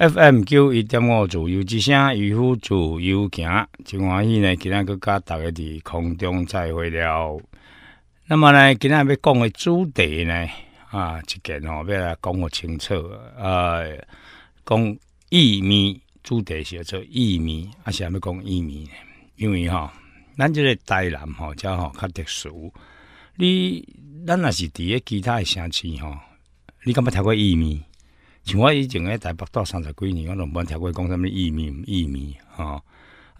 F M 九一点五自由之声，渔夫自由行，真欢喜呢！今仔个甲大家伫空中再会了。那么呢，今仔要讲的主题呢，啊，一件哦，要来讲互清楚。呃，讲薏米，主是叫做薏米。啊，什么讲薏米？因为吼咱即个台南吼叫吼较特殊。你，咱若是伫诶其他诶城市吼，你敢不听过薏米？像我以前咧台北岛三十几年，我拢无听过讲什么薏米、薏米吼、啊，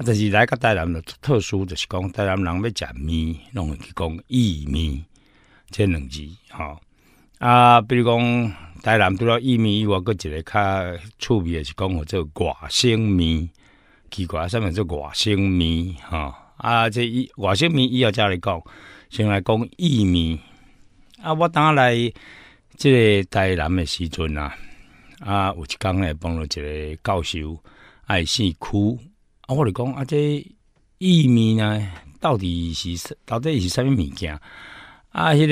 但是来个台南了，特殊就是讲台南人要食米，拢会去讲薏米这两字吼啊，比如讲台南除了薏米以外，搁一个较趣味的是讲叫做外星米，奇怪上面做外星米吼啊，这一外星米以后再来讲，先来讲薏米啊。我当来即个台南的时阵啊。啊！有一天才帮了一个教授，爱心哭啊！我就讲啊，这意面呢，到底是到底是什物物件？啊！迄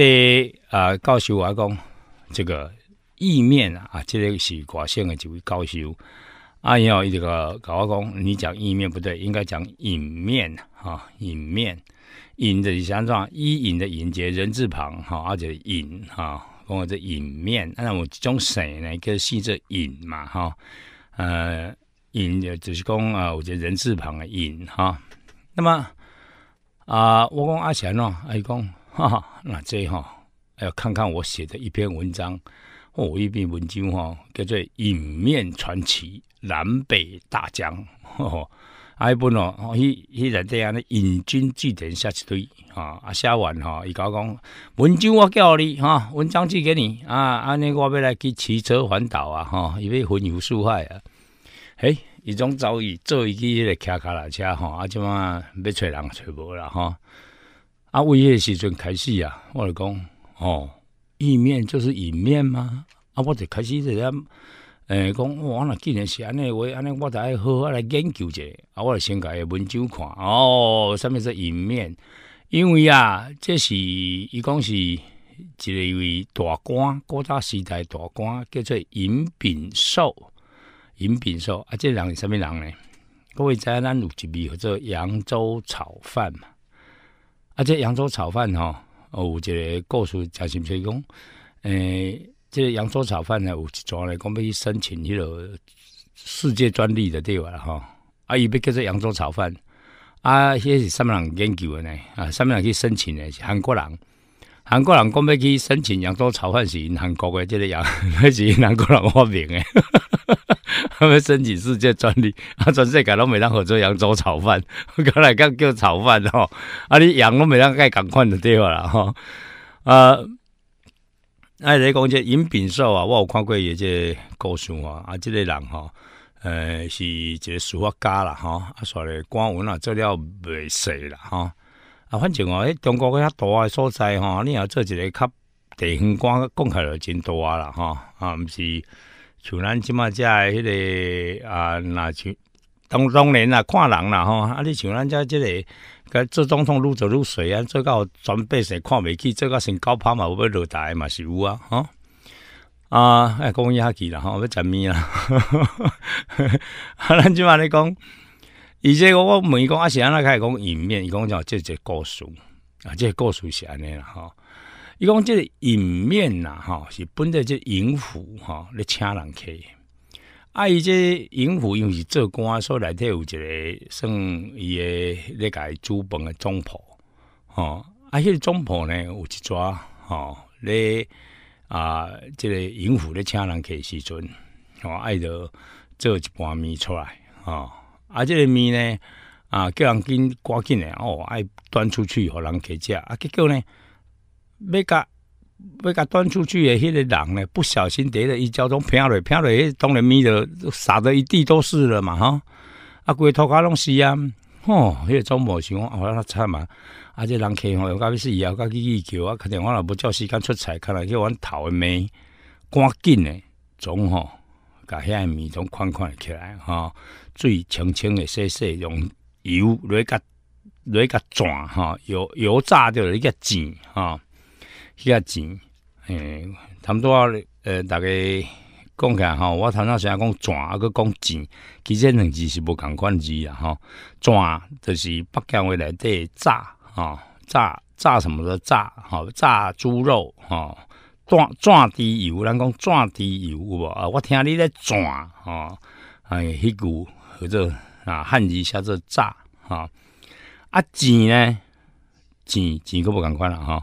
个啊，教授我讲这个意面啊，即这个是外省的一位教授啊。然后这个甲我讲，你讲意面不对，应该讲隐面啊，隐面引字形状，一隐的隐字人字旁哈，而且隐哈。讲我的影面，那我中谁呢？可是这影嘛，哈，呃，影就是讲啊，我觉得人字旁的影哈。那么啊，我讲阿强哦，阿 哈哈，那这哈要看看我写的一篇文章，哦，一篇文章哈，叫做《影面传奇：南北大江》。啊伊本哦伊迄内底安尼引经据典写一堆吼啊写完吼伊甲我讲文章我叫你吼文章寄给你啊安尼我要来去骑车环岛啊吼伊要云游四海啊诶伊种走伊做伊去迄个倚骹踏车吼啊即满要揣人揣无啦吼啊危险时阵开始啊我著讲吼意面就是饮面嘛啊我就开始直接诶，讲我若既然是安尼，话，安尼，我著爱好好来研究者，啊，我著先伊文章看哦。上面是尹面，因为啊，这是伊讲是一个位大官，古早时代大官叫做尹炳寿，尹炳寿啊，这人是啥物人呢？各位知影咱有一味叫做扬州炒饭嘛，啊，这扬州炒饭吼、哦，有一个故事，假实先讲，诶。这扬州炒饭呢，有一种呢讲要去申请迄个世界专利的对吧？哈，啊，伊要叫做扬州炒饭，啊，迄是甚么人研究的呢？啊，甚么人去申请的？是韩国人，韩国人讲要去申请扬州炒饭是韩国的，即个也 是韩国人发明的，他们申请世界专利，啊，全世界拢到每当合作扬州炒饭，刚 来讲叫炒饭哦，啊，你扬拢没当该赶快的对吧？了哈，啊。爱你讲这尹炳寿啊，我有看过也这故事啊，啊，这个人哈，呃，是一个书法家啦，哈，啊，所嘞官文啊，做了袂细啦，哈，啊，反正哦，迄中国个遐大诶所在吼，你若做一个较地方官，讲起来真大啦，吼，啊，毋是，像咱即麦遮诶迄个啊，若像当当年啊，看人啦，吼，啊，你像咱遮即个。该做总统愈做愈水啊，做到全百姓看袂起，做到成高拍嘛，有要落台嘛是有啊，吼、哦。啊，哎，讲遐去啦，吼，要食物啊，啊，咱即嘛咧讲，伊这个我问伊讲，啊，是安那开始讲影面，伊讲种即个故事啊，即、个故事是安尼啦，吼、伊讲即个影面啦吼、是本着即个影府吼咧请人客，啊！伊这银府因为是做官，所内底有一个算伊的那个资本的总婆哦。啊，迄个总婆呢，有一抓哦。咧啊，这个银府咧，请人客时阵哦，爱着做一半面出来哦。啊，这个面呢啊，叫人紧赶紧的哦，爱端出去互人客食。啊，结果呢，要甲。要甲端出去的迄个人呢，不小心跌了一跤，从飘落飘落，当然面的撒的一地都是了嘛吼啊，个头骹拢是啊，吼，迄个种毛像哦，那惨啊！啊，这人客吼，有搞没事啊，甲去去球啊，肯定我也无照时间出差，看来叫阮头的妹，赶紧的，总吼，甲遐面总款款起来吼，水清清的细细用油来甲来甲转吼，油油炸掉一个钱吼。迄钱，诶，他们多话，诶，大概讲起来吼，我头常喜欢讲赚，去讲钱，其实两字是无共款字啊，吼。赚就是北京话内底炸吼，炸炸什么的炸，吼，炸猪肉吼，炸炸猪油，人讲炸猪油，有无？啊，我听你咧赚吼，哎，迄句或者啊汉字写作炸吼。啊钱呢？钱钱佫无共款啦，吼。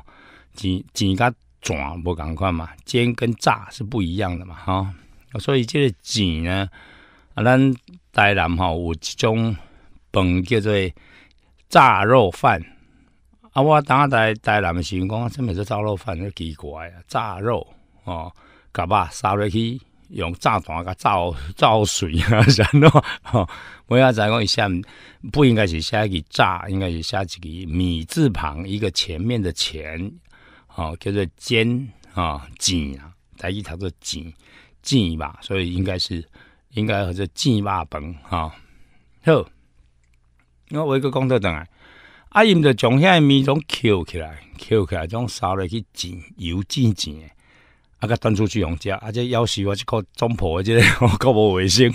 钱钱甲转无共款嘛，煎跟炸是不一样的嘛，哈，所以这个钱呢，啊，咱台南吼有一种饭叫做炸肉饭，啊，我当下台台南的时候讲，真没做炸肉饭，好奇怪啊，炸肉哦，甲肉烧入去，用炸蛋甲炸炸碎啊，是安怎？我要再讲，伊像不应该是下一个炸，应该是下一个米字旁一个前面的钱。哦，叫做煎啊，煎啊，台语叫做煎煎吧，所以应该是应该叫做煎肉饭哈。好，我维个讲德等来，啊，用着从遐面种翘起来，翘起来，种烧落去煎，油煎煎。啊，甲端出去用食，啊，这有时我一个脏婆，即 个我搞冇卫生。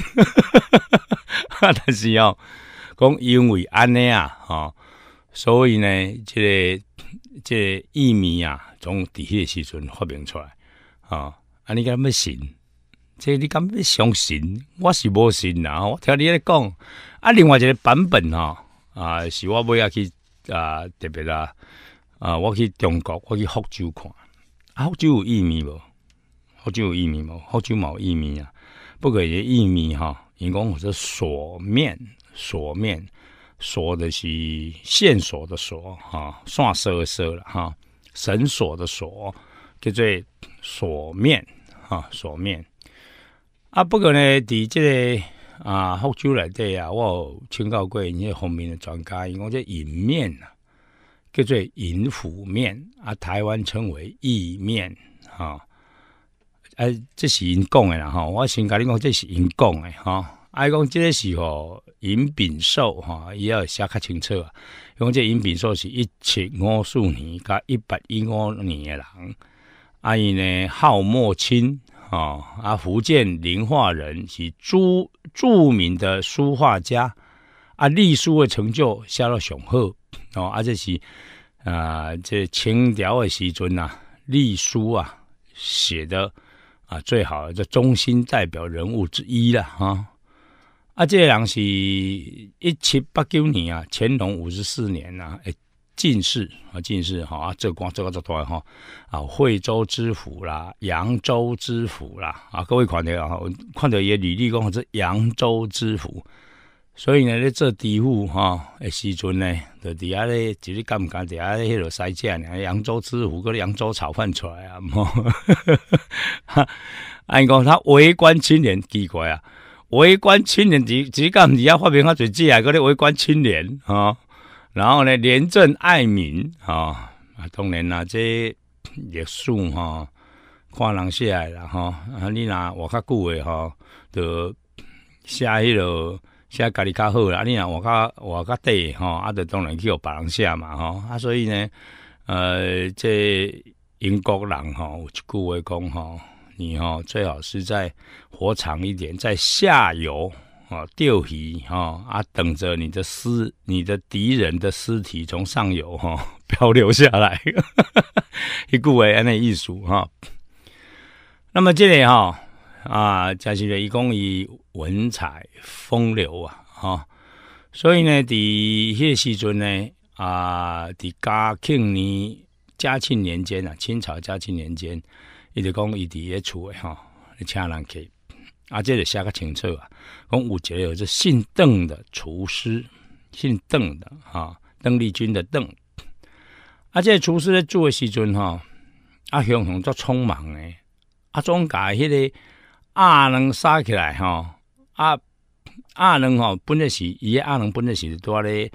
但是哦，讲因为安尼啊，哦，所以呢，即个。这薏米啊，从底下的时阵发明出来啊！啊，你敢要相信？这你敢要相信？我是无信啦！我听你咧讲啊，另外一个版本哈啊，是我尾啊去啊，特别啦啊，我去中国，我去福州看啊，福州有薏米无？福州有薏米无？福州冇薏米啊！不过伊薏米哈，因讲说锁面，锁面。锁的是线索的锁哈，线绳的绳了哈，绳索的锁叫做锁面哈，锁面。啊，不过呢，伫这个啊，福州内底啊，我有请教过一些方面的专家，伊讲这银面啊，叫做银斧面，啊，台湾称为意面啊。哎，这是因讲的啦哈，我先甲你讲这是因讲的哈。爱讲即个是吼尹炳寿哈也要写较清楚啊。讲这尹炳寿是一七五四年甲一八一五年诶人，啊伊呢号墨卿，啊啊福建宁化人，是著著名的书画家，啊隶书诶成就写到上好，哦，啊且是啊这清朝诶时阵呐，隶书啊写的啊最好，这中心代表人物之一啦，哈。啊，这个人是一七八九年啊，乾隆五十四年呐，哎，进士啊，进士哈，做官做做多哈啊，惠州知府啦，扬州知府啦啊，各位看的啊，看的也履历功是扬州知府，所以呢，在做底户哈的时阵呢，就底下咧就是敢不敢底下咧迄落西啊，扬州知府个扬州炒饭出来啊，呵，按讲他为官清廉，奇怪啊。围观青年，只只干你要发明较侪字啊，嗰咧围观青年啊、然后呢，廉政爱民啊、啊，当然啦、啊，这历史哈，看人写来啦哈、啊，你若活较久诶吼，哦，写迄、那、落、写家己较好啦，啊，你若活较活较短吼，啊，就当然去互别人写嘛吼，啊，所以呢，呃，这英国人吼有一句话讲吼、你哈最好是在活长一点，在下游啊钓鱼哈啊，等着你的尸，你的敌人的尸体从上游哈 漂流下来，一顾安的艺术哈。那么这里哈啊，嘉兴帝一共有文采风流啊哈，所以呢，在叶时尊呢啊，嘉庆年嘉庆年间啊，清朝嘉庆年间。伊就讲伊伫个厝诶吼，你请人去，啊，这著写较清楚啊。讲有一个是姓邓的厨师，姓邓的哈，邓丽君的邓。啊，这厨师咧做诶时阵吼，啊，向雄足匆忙诶，啊，总甲迄个鸭卵杀起来吼，啊，鸭卵吼本来是伊诶鸭卵本来是多咧。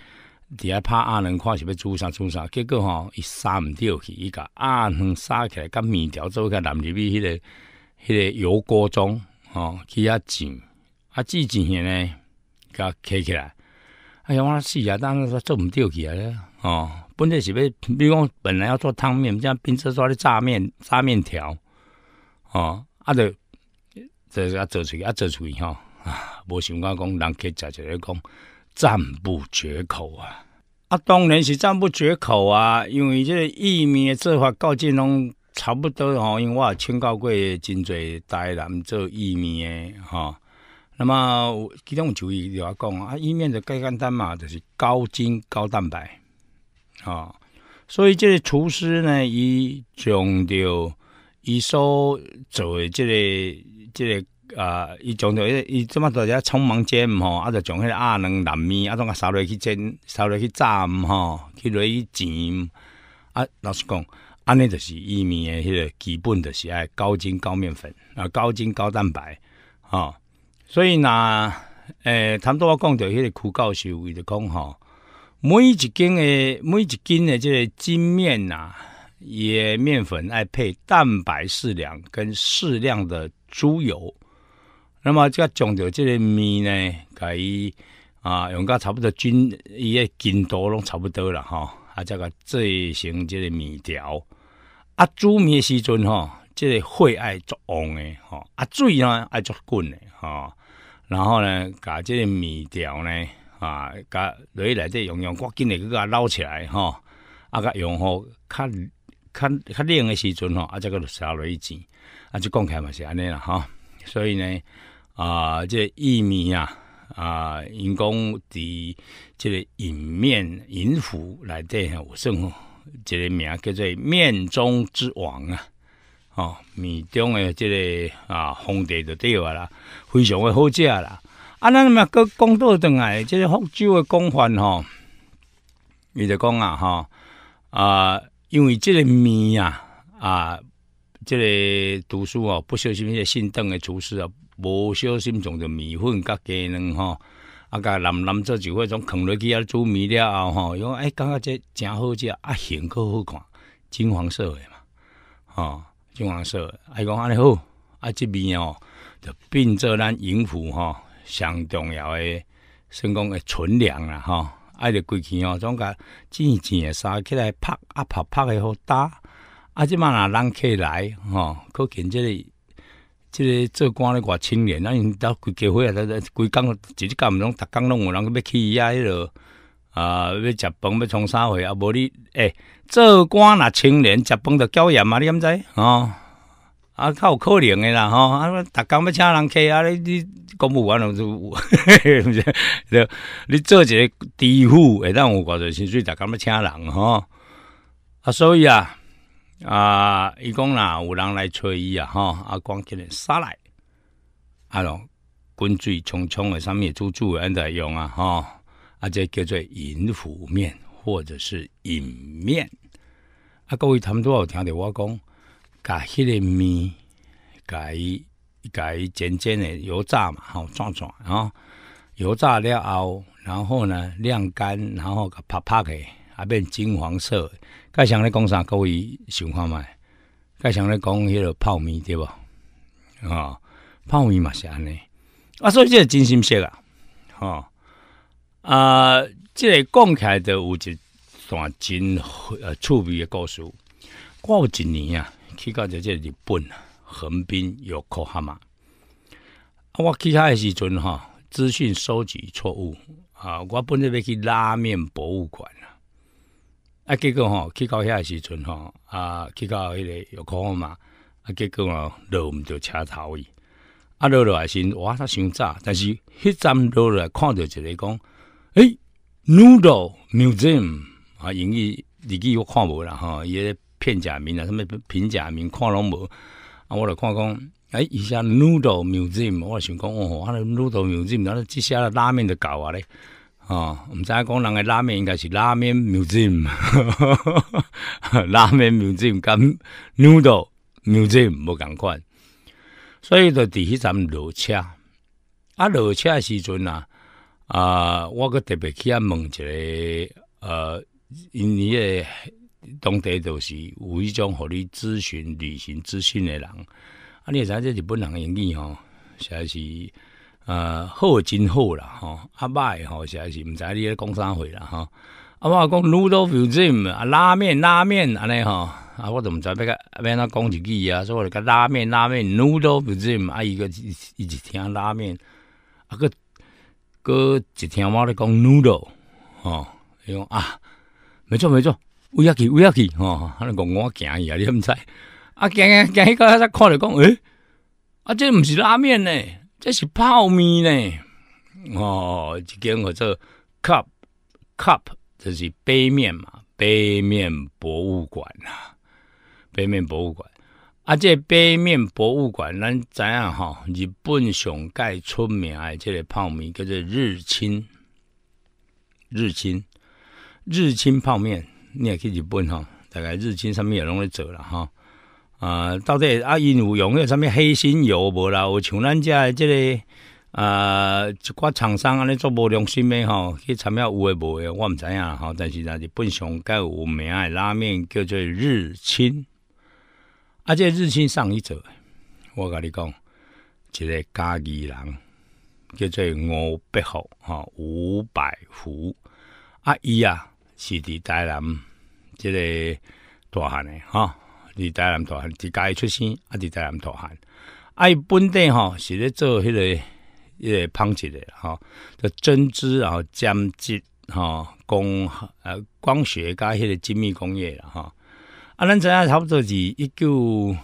底下拍鸭卵，看是欲煮啥煮啥，结果吼伊杀毋掉去，伊甲鸭卵杀起来，甲面条做起来，淋入去迄个迄个油锅中，吼去遐煎，啊煮煎起呢，甲起起来，哎呀我试下，当是做毋掉去啊，哦，本来是欲，比如讲本来要做汤面，像冰车做咧炸面炸面条，哦，啊得，啊做出去，啊做出去吼，啊，无想讲讲人客食一个讲。赞不绝口啊！啊，当然是赞不绝口啊，因为这玉米的做法到筋拢差不多吼，因为我也请教过真侪台南做玉米的吼，那么其中有就伊聊下讲啊，意米的介简单嘛，就是高筋高蛋白啊，所以这个厨师呢，伊强调伊所做这个这个。啊！伊从着伊即么在遐匆忙煎吼，啊，就从个鸭卵、南米啊，种甲扫落去煎，扫落去炸毋吼，去落去煎。啊，老实讲，安尼著是伊面诶，迄个基本著是爱高筋高面粉，啊，高筋高蛋白，吼。所以呢，诶，头拄我讲着迄个酷教授伊直讲吼，每一斤诶，每一斤诶，即个筋面呐，伊面粉爱配蛋白适量，跟适量的猪油。那么这个将着这个面呢，甲伊啊用个差不多均伊个筋度拢差不多了吼，啊这甲做成这个米条啊煮面时阵吼，这个火爱足旺的吼，啊水呢爱足滚的吼。然后呢，甲这个米条呢啊，甲落来这用用刮筋的去甲捞起来吼，啊甲用吼较较较冷的时阵吼，啊再个就撒落去煮，啊就起开嘛是安尼啦吼，所以呢。啊，这意面啊，啊，因公的这个饮面、饮府来对有算吼，这个名叫做面中之王啊，哦，面中的这个啊，皇帝的对啊啦，非常的好食啦。啊，那嘛搁讲倒作上来，这个福州的公饭吼，伊就讲啊，哈啊，因为这个面啊，啊，这个读书哦，不熟悉那些姓邓的厨师啊。无小心将着米粉甲鸡卵吼，啊甲淋淋做就迄种放落去啊煮米了后吼，伊讲哎感觉这诚好食，啊形够好看，金黄色的嘛，吼金黄色，啊伊讲安尼好，啊即面哦就变做咱应付吼上重要的，算讲诶存粮啦吼，爱着规气哦，种甲糋糋的杀起来，拍啊拍拍的好打，啊即嘛若人客来吼，可见即个即个做官咧偌青年，啊，因到规家伙啊，咧规工，一日干毋拢，逐工拢有人要去遐迄落啊，要食饭要创啥货啊？无你诶做官若青年食饭着较严嘛，你敢知哦？啊，较有可能的啦，吼！啊，逐工要请人客啊，你你公务员拢是有，哈，对，你做一个知府，会当有偌侪薪水逐工要请人，吼！啊，所以啊。啊！伊讲啦，有人来找伊啊，吼，阿光见来杀来，阿咯，滚水冲冲的，上面煮煮安在用啊，吼，啊，这叫做银斧面，或者是银面。啊，各位他们多有听到我讲，甲迄个面，甲伊甲伊煎煎的油炸嘛，吼，转转啊，油炸了后，然后呢晾干，然后甲拍拍诶。啊，变金黄色。介想咧讲啥？各位想看卖？介想咧讲迄落泡面，对无？啊，泡面嘛是安尼。啊，所以这个真心说啊。哈啊，即个讲起来的有一段真呃趣味的故事。我有一年啊，去到就这日本啊，横滨有烤蛤嘛。我去的时阵哈，资讯收集错误啊。我本来要去拉面博物馆。结果吼，去到遐时阵吼，啊，去到迄个有可嘛，啊，结果啊，落毋着车头伊，啊，落落来时，我煞想诈，但是迄站落来看着一个讲，诶 n o o d l e museum 啊，英语日语我看无啦哈，一些片假名啊，什物平假名看拢无，啊，我来看讲，哎，以下 noodle museum，我系想讲，哦，啊，noodle museum，然后接下来拉面就搞啊咧。哦，毋知影讲人诶拉面应该是拉面 museum，拉面 museum 跟 noodle museum 无共款，所以著伫迄站落车，啊落车时阵啊，啊，我阁特别去啊问一个，呃，因迄个当地著是有迄种互你咨询旅行咨询诶人，啊，你知影即日本人诶英语哦，还是？呃，好真好啦，哈，阿诶，吼实在是唔知你咧讲啥货啦，哈，阿伯讲 noodle museum 啊，拉面拉面，安尼吼，啊，我毋知要甲要安怎讲一句啊？所以甲拉面拉面 noodle museum 啊，伊个一一听拉面，啊个个一听我咧讲 noodle，吼，伊讲啊，没错没错，我要去我要去，吼，啊，你讲我惊伊啊，你毋知，啊，惊惊惊迄个在看咧讲，诶，啊，这毋是拉面呢？这是泡面呢，哦，就跟我这 cup，cup，这是杯面嘛，杯面博物馆啊，杯面博物馆。啊，这杯面博物馆，咱知影哈，日本上盖出名的这个泡面，叫做日清，日清，日清泡面。你去日本哈，大概日清上面也拢易做了哈。啊！到底啊，因有用个啥物黑心油无啦？有像咱遮即个啊，一寡厂商安尼做无良心的吼，去掺加有诶无诶，我毋知影吼。但是咱日本上较有名诶拉面叫做日清，而且日清上一者，我甲你讲，一个家己人叫做五百福哈，五百福啊伊啊，是伫台南，即个大汉诶吼。伫台南大汉，伫家出生，啊，伫台南大汉，啊，伊本地吼是咧做迄个，迄个纺织的吼，就针织然后针织哈，光呃光学加迄个精密工业了吼。啊，咱知影差不多是一九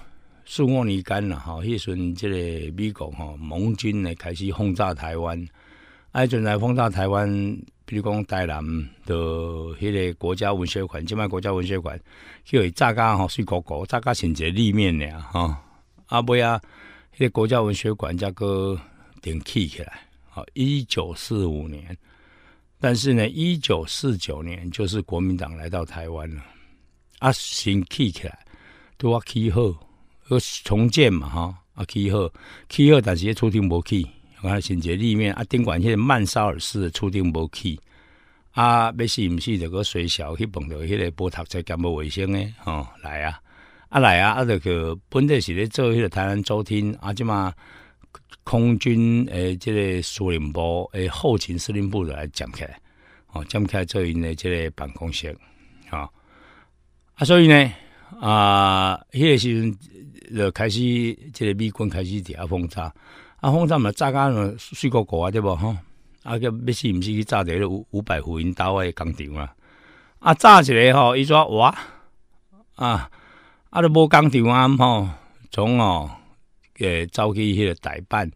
四五年间啦吼，迄阵即个美国吼盟军咧开始轰炸台湾，啊，迄阵来轰炸台湾。比如讲，台南的迄个国家文学馆，即摆国家文学馆，迄伊炸咖吼，碎国国，炸咖成一立面了吼。啊伯啊，迄个国家文学馆则格顶起起来，好，一九四五年。但是呢，一九四九年就是国民党来到台湾了，啊，先起起来，拄啊起好，个重建嘛，哈，啊，起好，起好，但是出庭无起。啊！新杰里面啊，顶管个曼萨尔市的处长无去啊？要是不是这个水少去碰到迄个波头才干无卫生呢？哦，来啊！啊来啊！啊这个本来是咧做迄个台南州厅啊，即嘛空军诶，这个司令部诶，后勤司令部来讲开哦，讲来做因呢，这个办公室啊啊，所以呢啊，迄个时阵就开始这个美军开始伫下轰炸。啊风筝嘛炸甲安尼碎咕咕啊对无吼啊叫要死毋死去炸一个咯五五百伏因兜诶工厂啊啊炸一个吼伊煞哇啊啊著无工厂啊吼从哦诶走去迄个台办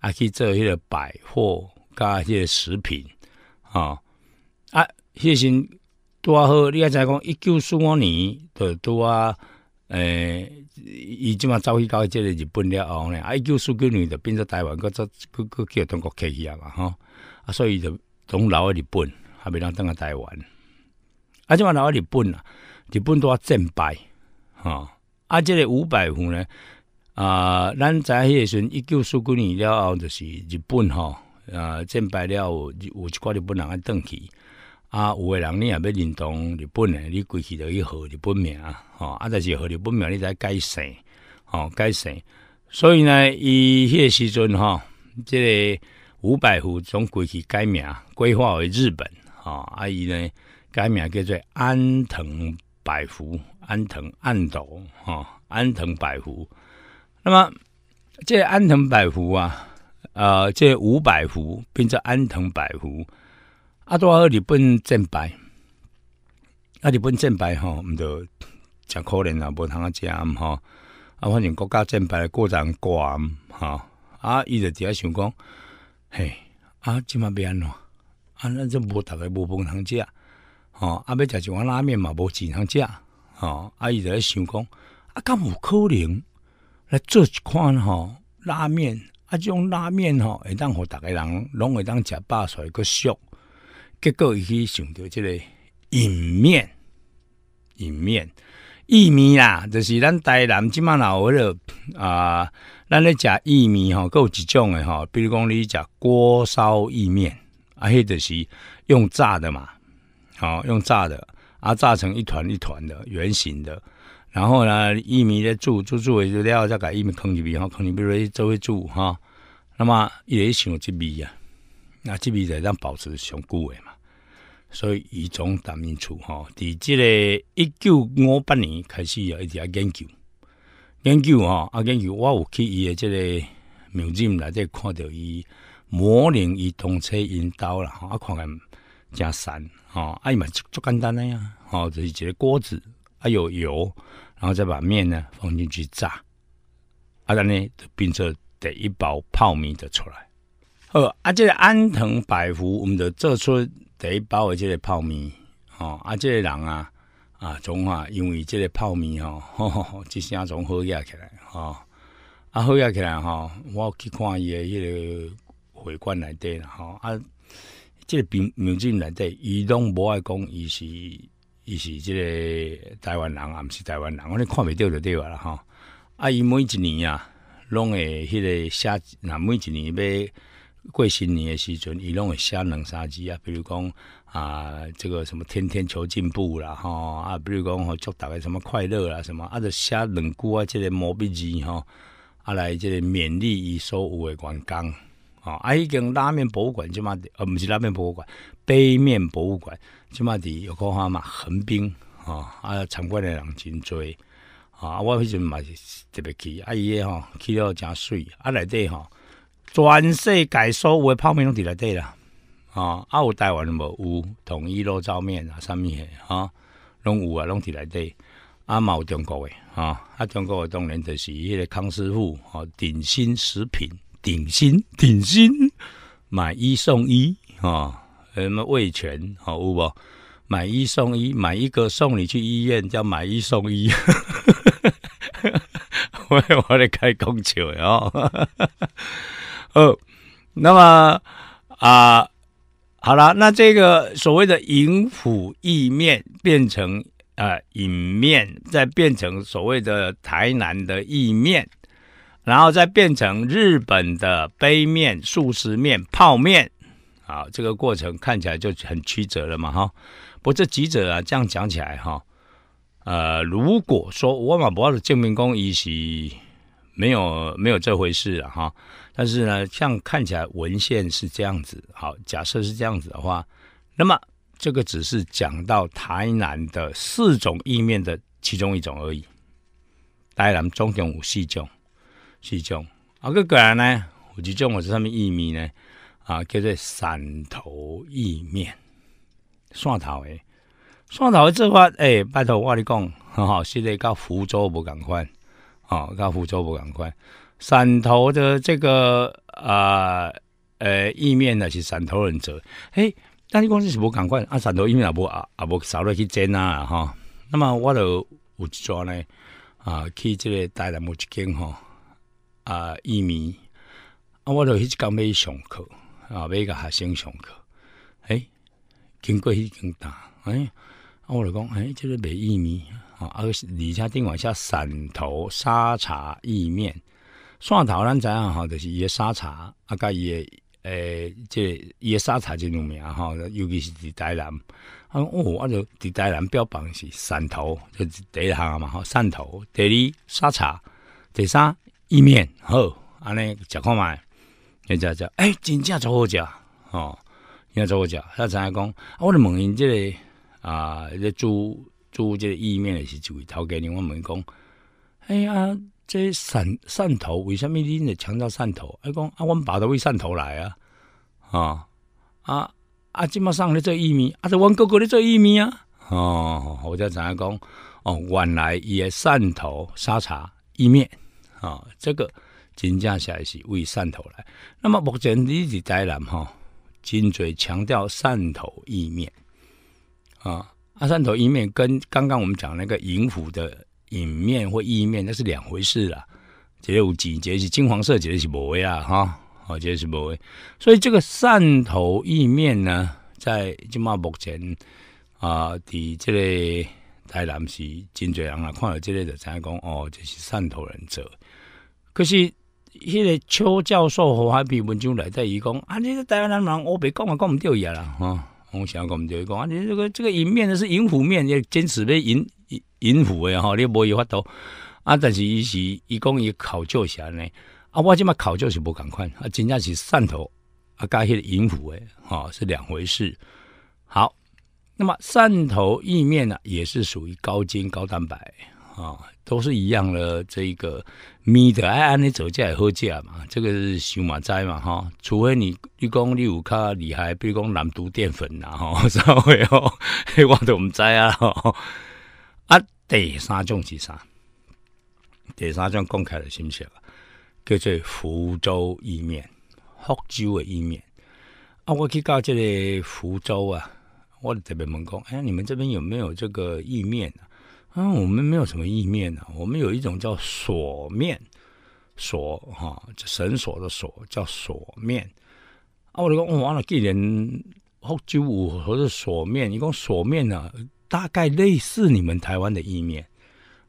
啊去做迄个百货甲迄个食品吼啊迄时拄仔好你敢知讲一九四五年著拄仔诶，伊即马走去到即个日本了后啊，一九四九年就变做台湾，搁再搁搁叫中国客去啊嘛吼，啊，所以就拢留喺日本，还没当个台湾。啊，即马留喺日本啊，日本都要战败，吼啊，即个五百户呢，啊，咱影迄个时阵一九四九年了后，就是日本吼，啊，战败了，有一寡日本人啊，转去。啊，有个人呢，也要认同日本的，你归去就去学日本名啊，吼！啊，但是学日本名，你在改姓，吼，改姓。所以呢，伊迄时阵哈，这五百户总归去改名，规划为日本，吼！啊，伊呢改名叫做安藤百福，安藤安斗，哈，安藤百福。那么这安藤百福啊，呃，这五百户变作安藤百福。阿多好，日本正白，啊，日本正白吼，毋着诚可怜啊，无通啊食毋吼啊，反正国家正白过人管吼。啊，伊着伫下想讲，嘿，啊，即嘛变咯，啊，咱这无逐个无饭通食，吼，啊，要食一碗拉面嘛，无钱通食，吼，啊，伊着咧想讲，啊，敢有可能，来做一款吼拉面，即种拉面吼会当互逐个人拢会当食饱以个俗。结果伊去想到即个意面，意面、意面啦，就是咱台南即马老了啊。咱咧食意面吼，有一种诶吼，比如讲你食锅烧意面，啊，迄就是用炸的嘛，吼，用炸的，啊炸成一团一团的圆形的，然后呢，意面咧煮煮煮，就了再甲意面空入去吼，几入去做煮吼，那么伊会想即味啊，那即味在咱保持上久诶嘛。所以，从大明处吼，伫即个一九五八年开始啊，一直研究研究吼，啊，研究我有去伊的即个苗疆来，这看到伊模棱伊动车引导了吼，啊，看看诚山吼，啊伊嘛，足简单的呀。吼，就是一个锅子，啊有油，然后再把面呢放进去炸。啊，然呢，就变做得一包泡面的出来。呃，啊，这个安藤百福，我们的这出第一包即个泡面，吼啊！即个人啊，啊，总啊，因为即个泡面吼，吼吼吼，即声总好压起来，吼啊，好压起来，吼！我去看伊诶迄个会馆内底啦，吼啊！即个名名进内底，伊拢无爱讲，伊是伊是即个台湾人，啊，毋是台湾人，我咧看袂着就对啊啦，吼啊伊每一年啊，拢会迄个写，若每一年要。过新年诶时阵，伊拢会写两三字啊？比如讲啊，这个什么天天求进步啦，吼啊，比如讲吼祝大家什么快乐啦，什么啊，就写两句啊，即个毛笔字吼，啊来即个勉励伊所有诶员工。吼啊已经拉面博物馆即嘛啊，毋是拉面博物馆，杯面博物馆即嘛伫有块话嘛，横滨吼啊参观诶人真侪啊，我迄阵嘛是特别去，啊伊诶吼去了诚水，啊内底吼。专设改有我泡面拢伫内底啦，啊，阿有台湾无有，统一捞糟面啊，啥物嘿啊，拢有啊，拢伫内底。啊，嘛有中国诶，啊，阿中国诶，当然就是迄个康师傅，啊，鼎新食品，鼎新鼎新，买一送一啊，什么味全好有无？买一送一，买一个送你去医院，叫买一送一，我我咧开讲笑诶，哦。哦，那么啊，好了，那这个所谓的银辅意面变成呃饮面，再变成所谓的台南的意面，然后再变成日本的杯面、素食面、泡面，好，这个过程看起来就很曲折了嘛，哈。不，这几者啊，这样讲起来哈，呃，如果说我马博的建明工一席没有没有这回事了哈。但是呢，像看起来文献是这样子，好，假设是这样子的话，那么这个只是讲到台南的四种意面的其中一种而已。台南总共五四种，四种。啊，这个呢，五四种，我是上面意面呢，啊，叫做汕头意面，汕头的，汕头的做法，哎，拜托我跟你讲，很好，现在跟福州不敢换，啊，跟福州不敢换。汕头的这个啊，呃，意面呢是汕头人做，嘿，那些公司是么赶快啊？汕头意面啊不啊啊不少落去煎啊哈。那么我的有一桌呢？啊，去这个带南木一间哈啊，意面啊，我的去讲要上课啊，每个学生上课诶，经过一根蛋诶。啊，我来讲哎，这个买意面啊，啊，你家定往下汕头沙茶意面。汕头咱知影吼，就是伊诶沙茶，啊甲伊诶诶，即伊诶沙茶即种名吼，尤其是伫台南，啊哦，我就伫台南标榜是汕头，就是第一项嘛吼，汕头第二沙茶，第三意面吼，安尼食看卖，人家就哎真正足好食吼，真正足好食，知影讲，啊，我咧问因即个啊，即煮煮即个意面的是位头先我问门工，哎呀。这汕汕头，为什么你硬强调汕头？阿公啊，我们都为汕头来啊！啊啊啊！即麦上咧做意面，阿是阮哥哥咧做意面啊！哦，我就这样讲哦，原来伊个汕头沙茶意面啊，这个真正下来是为汕头来。那么目前你是台南哈，真嘴强调汕头意面啊！阿汕头意面跟刚刚我们讲那个银湖的。影面或意面那是两回事啦。了，有几节是金黄色，节些是无啊哈，哦，有些是无。所以这个汕头意面呢，在今嘛目前啊，底这类台南市真侪人啊看了这类就才讲哦，就是汕头人做。可是迄个邱教授和海边文章来在伊讲啊，你台湾人我别讲啊，讲唔掉牙啦哈。我想我们就会讲，啊，你这个这个银面呢是银虎面，也坚持被银银虎的吼，你不会发抖啊。但是，伊是伊讲伊考究下呢，啊，我这么考究是不共款啊？真正是汕头啊，加些银虎诶。哦，是两回事。好，那么汕头意面呢，也是属于高筋高蛋白啊。都是一样的，这一个米的爱安的走价也好价嘛，这个是小马仔嘛哈。除非你，你讲你有卡，你还比如讲南都淀粉呐哈，稍微哦。我都唔知啊。啊，第三种是啥？第三种公开的心啊，叫做福州意面，福州的意面。啊，我去到这个福州啊，我特别问讲，哎，你们这边有没有这个意面？啊，我们没有什么意面呢，我们有一种叫锁面，锁哈，就绳索的锁叫锁面。啊，我讲我讲了今年福州五或者锁面，你讲锁面呢，大概类似你们台湾的意面。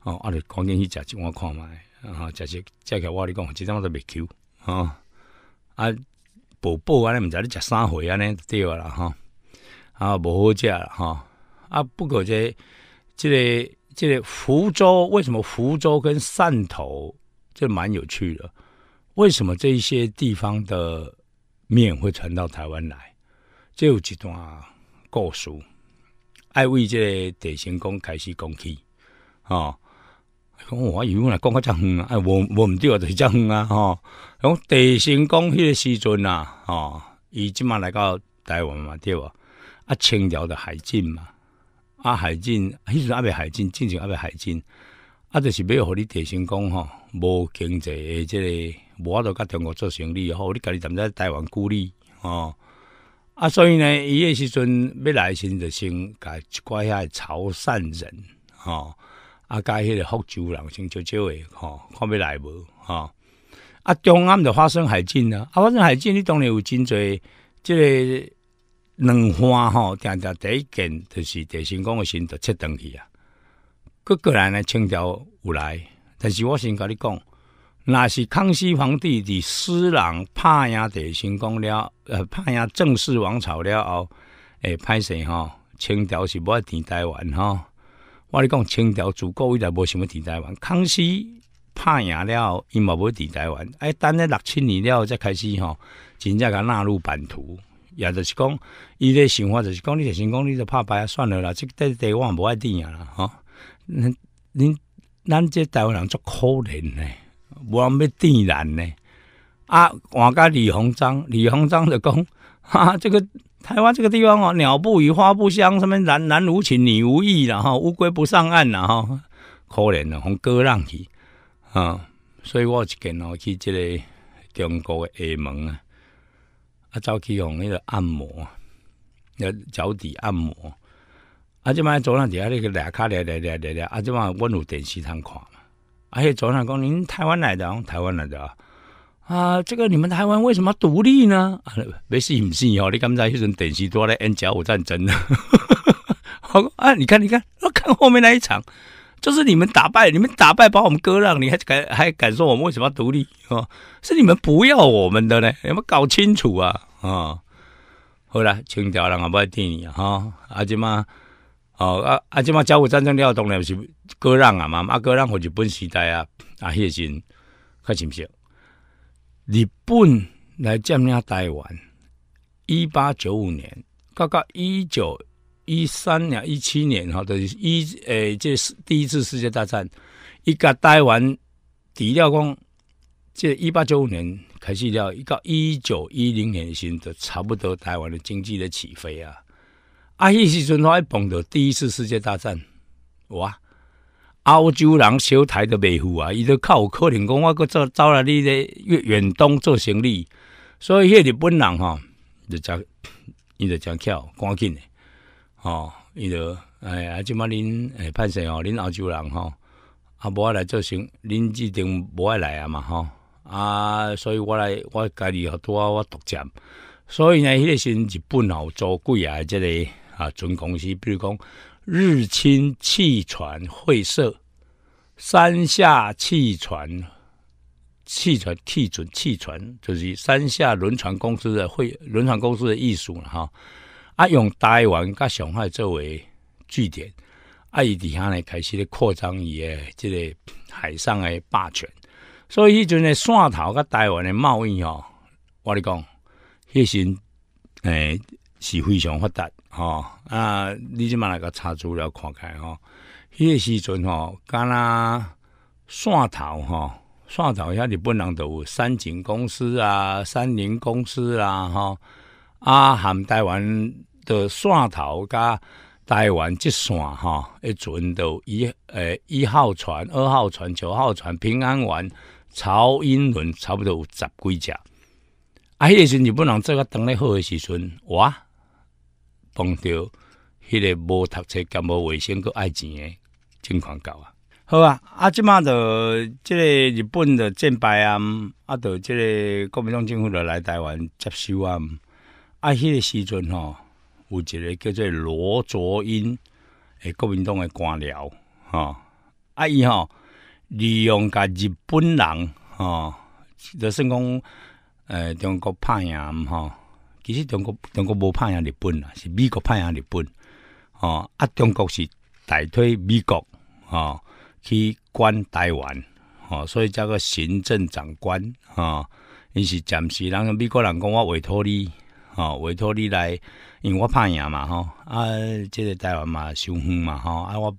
哦，啊，你赶紧去食一碗看麦，啊，食食食起我我哩讲，即点都袂 Q，啊，啊，宝宝，安尼毋知你食三回安尼对了哈，啊，无好食了哈，啊，不过这，这个。这福州为什么福州跟汕头这蛮有趣的？为什么这些地方的面会传到台湾来？这有一段故事。爱为这地行公开始讲起啊，讲我以为来讲到这远啊，哎，我我唔对啊，就是这远啊，哈。讲地行公迄个时阵啊，哦，伊即马来到台湾嘛，对无？啊，清朝的海禁嘛。啊，海进，迄阵阿未海进，进前阿未海进，啊，就是要互你提醒讲吼，无经济诶，即个，无法度甲中国做生意，吼，你家己站在台湾孤立，吼，啊，所以呢，伊迄时阵要来先就先，甲一寡遐潮汕人，吼，啊，甲迄个福州人，先少少诶，吼，看要来无，吼，啊，中暗着发生海进啊，啊，发生海进，你当然有真侪，即个。两花吼，定定第一件就是地心公的身就切断去啊。个个人呢，清朝有来，但是我先甲你讲，若是康熙皇帝伫私人拍赢地心公了，呃，拍赢正式王朝了后，会歹势吼？清朝是无要填台湾吼。我你讲清朝足够伊来无想要伫台湾，康熙拍赢了，伊无要填台湾。哎，等咧六七年了才开始吼，真正甲纳入版图。也就是讲，伊咧想法就是讲，你先讲，你就牌啊，算了啦，即个地我也无爱啊啦，吼，恁咱这台湾人足可怜呢，无人要定人呢。啊，换甲李鸿章，李鸿章就讲，哈，这个台湾这个地方哦，鸟不语，花不香，什么男男无情，女无义的哈，乌龟不上岸的哈，可怜的，红割让去，啊，所以我一见我去即个中国厦门啊。啊，早起用那个按摩，那脚底按摩。啊，这晚早上底下那个俩卡来来来来来。啊，这晚温度电视上看嘛。而且早上讲，您台湾来的，台湾来的啊，这个你们台湾为什么独立呢？啊，没事没事哦，你刚才说等下多来演甲午战争呢。好 啊，你看你看，我看后面那一场。就是你们打败，你们打败把我们割让，你还敢还敢说我们为什么独立哦，是你们不要我们的呢？有没有搞清楚啊？啊，好来清朝人我不听你里哈。阿姐妈，哦阿阿姐妈，甲午战争了，当然是割让啊嘛。阿割让和日本时代啊啊，迄金看清楚。日本来占领台湾，一八九五年，刚刚一九。一三年、一七年哈，等于一诶，这是第一次世界大战。一个台湾底料工，这一八九五年开始了，一到一九一零年时，都差不多台湾的经济的起飞啊。啊，迄时阵他碰着第一次世界大战，哇，澳洲人、小台都袂赴啊，伊都较有可能讲，我搁走走来你咧远东做生意，所以迄个日本人哈就将伊 就将巧赶紧。哦，伊就哎呀，即马恁哎判刑哦，恁澳洲人哦，啊无爱来做生，恁即定无爱来啊嘛吼啊，所以我来，我家己学拄啊，我独占，所以呢，迄个时日本号做贵啊，即个啊准公司，比如讲日清汽船会社、山下汽船、汽船、汽准汽船，就是山下轮船公司的会轮船公司的艺术了哈。啊，用台湾、甲上海作为据点，啊，伊底下呢开始咧扩张伊诶即个海上诶霸权，所以迄阵诶汕头甲台湾诶贸易吼，我你讲，迄时诶是非常发达吼啊！你即马来甲查资料看开吼，迄个时阵吼，敢若汕头吼，汕头遐日本人都有三井公司啊、三菱公司啊吼。啊！含台湾的汕头、加台湾一线，哈，一船都一、诶一号船、二号船、九号船、平安丸、潮音轮，差不多有十几只。啊！迄个时阵，日本做个当咧好的时阵，我碰到迄个无读册、干无卫生、搁爱钱的情况搞啊。好啊！啊，即马就即个日本的战败啊，啊，就即个国民党政府来台湾接收啊。啊，迄个时阵吼，有一个叫做罗卓英，诶，国民党诶官僚吼啊伊吼，利用甲日本人吼就算讲诶，中国怕毋吼，其实中国中国无拍赢日本啦，是美国拍赢日本哦。啊，中国是代推美国哦去管台湾哦，所以叫做行政长官吼，伊是暂时，人美国人讲我委托你。哦，委托你来，因为我拍赢嘛吼，啊，这个台湾嘛，伤远嘛吼，啊，我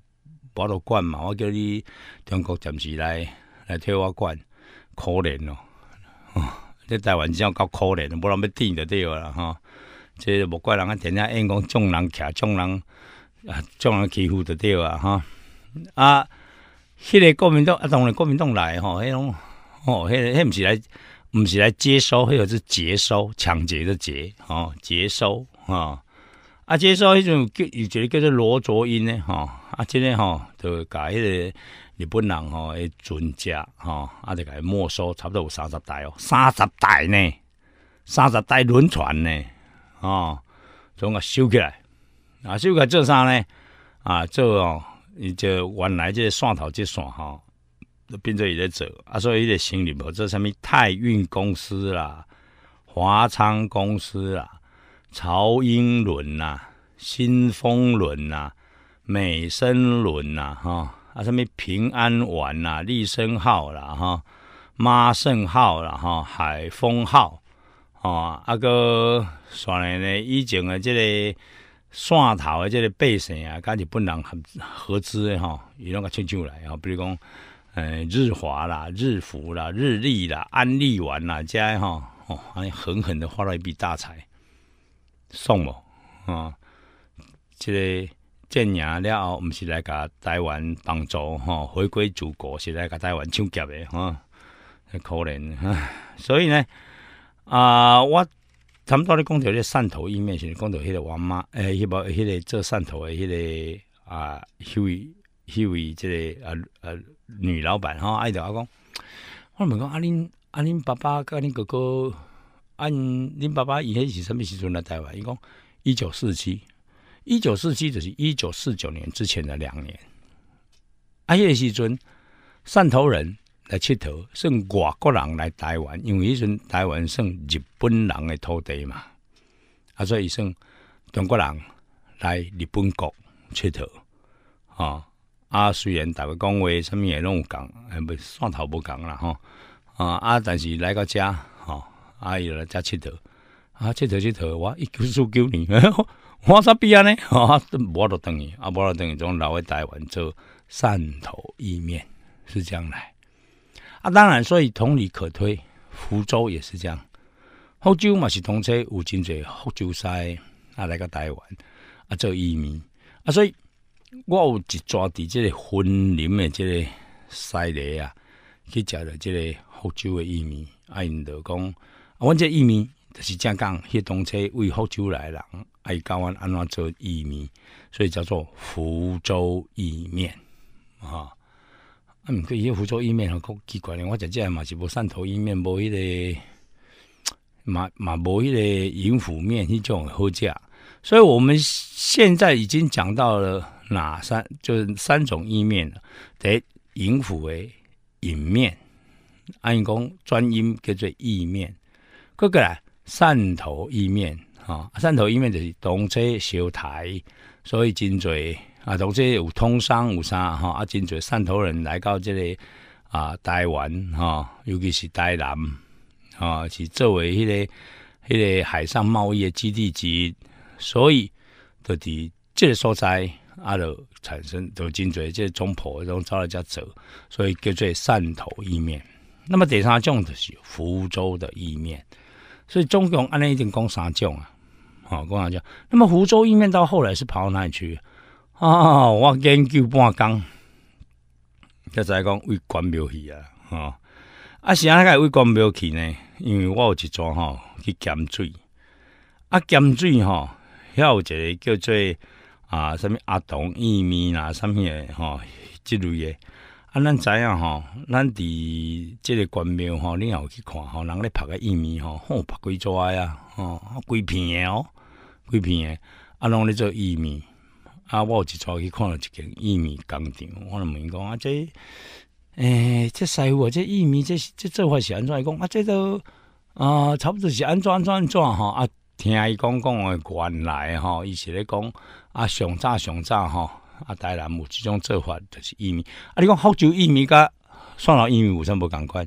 无着管嘛，我叫你中国暂时来来替我管，可怜咯，啊，这台湾真够可怜，无人要天着对吼、哈，这无怪人啊，天天因讲众人倚众人，啊，众人欺负着对啊。吼，啊，迄个国民党啊，当然国民党来吼，迄种，哦，迄个迄毋是来。毋是来接收，或者是接收，抢劫的劫，哦，接收，哈，啊，接收一种，叫有，叫做罗卓英呢，哈，啊，今个哈，就甲迄个日本人哈，诶，船家，哈，啊，就甲没收，差不多有三十台哦，三十台呢，三十台轮船呢，啊，总个收起来，啊，收起来做啥呢？啊，做哦，伊就原来这汕头这线哈。变车也在走啊，所以有点新旅游，这什么太运公司啦、华昌公司啦、朝英轮呐、新丰轮呐、美生轮呐，哈啊什么平安丸呐、立生号啦、哈、妈圣号了哈、海丰号哦，啊个，所以呢，以前的这个汕头的这个背省啊，跟日本人合资的哈，伊拢个迁出来，啊，比如讲。呃，日华啦，日服啦，日立啦，安利完了，吼吼，哈哦，狠狠的花了一笔大财，送我啊，这个建年了后，不是来个台湾帮助哈，回归祖国是来个台湾抢劫的哈，可怜哈，所以呢，啊，我他们到底工作在汕头一面是工作，迄个王妈，哎，迄个迄个做汕头的那个啊，一位一位这个啊啊。女老板哈，爱豆阿公，我问讲阿恁阿恁爸爸跟恁哥哥，啊、恁爸爸以前是什么时阵来台湾？伊讲一九四七，一九四七就是，一九四九年之前的两年。阿叶时阵，汕头人来佚佗，算外国人来台湾，因为迄阵台湾算日本人的土地嘛。啊，所以算中国人来日本国佚佗啊。啊，虽然大家讲话，上物也拢有讲，哎，不汕头无讲啦吼。啊啊，但是来到家，吼，啊姨来家佚佗，啊，佚佗佚佗，我一九四九年，我煞毕业呢？吼，我都等于，啊，我都等于从老在台湾做汕头意面，是这样来。啊，当然，所以同理可推，福州也是这样。福州嘛是同车有真侪福州西啊来个台湾啊做移民啊所以。我有一抓伫即个分林的即个西雷啊，去食了即个福州的意面。啊，因着讲，啊，即个意面就是正讲，迄动车为福州来人，啊，伊教阮安怎做意面，所以叫做福州意面啊。啊，毋过伊福州意面好奇怪，我食知系嘛是无汕头意面，无迄个嘛嘛无迄个银虎面迄种好食，所以，我们现在已经讲到了。哪三就是三种意面的，得引虎为引面，暗公专音叫做意面，搁过来汕头意面啊，汕头意面就是同车小台，所以真侪啊同车有通商有啥哈啊真侪汕头人来到这里啊台湾哈，尤其是台南啊，是作为迄个迄个海上贸易基地级，所以到底这个所在。啊，就产生都颈椎这是破，然后朝人家走，所以叫做汕头意面。那么第三种就是福州的意面，所以总共安尼一定讲三种啊，好，讲三种。那么福州意面到后来是跑到哪里去啊？我研究半工，刚才讲为官庙戏啊，啊，啊，是尼个为官庙去呢？因为我有一桩哈去咸水，啊，咸水哈，遐有一个叫做。啊，什物阿东薏米啦，什么诶吼，即类诶。啊，咱知影吼，咱伫即个官庙哈，你有去看吼，人咧拍个薏米吼，吼拍几撮啊，吼，几片诶哦，几片，诶，啊，拢咧做薏米，啊，我有一撮去看了一间薏米工厂，我问讲啊，这，诶，这师傅啊，这薏米这这做法是安怎伊讲？啊，这都啊，差不多是安怎安怎安怎吼啊。听伊讲讲的原来吼，伊是咧讲啊上早上早吼，啊台南有这种做法就是薏米。啊，你讲福州薏米甲算了，薏米我真不共宽。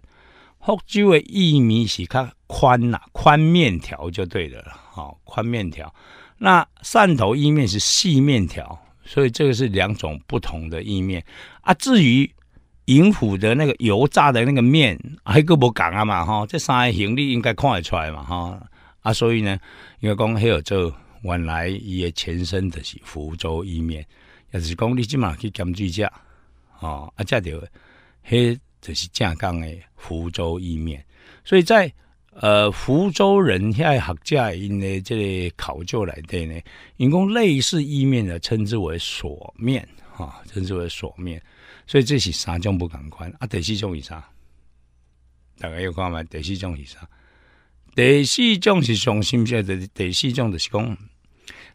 福州的薏米是较宽啦，宽面条就对的了，哈，宽面条。那汕头意面是细面条，所以这个是两种不同的意面。啊，至于银虎的那个油炸的那个面，还个不讲啊嘛，哈，这三个行李应该看得出来嘛，哈。啊，所以呢，因为讲黑尔州原来伊个前身的是福州意面，也是讲你即马去金聚家，哦，啊，这就黑就是正港诶福州意面。所以在呃福州人遐学者因的这个考究来对呢，因讲类似意面的称之为锁面，哈，称之为锁面。所以这是三种不敢宽，啊，第四种以上，大概有看嘛，第四种以上。第四种是创新性的，第四种就是讲，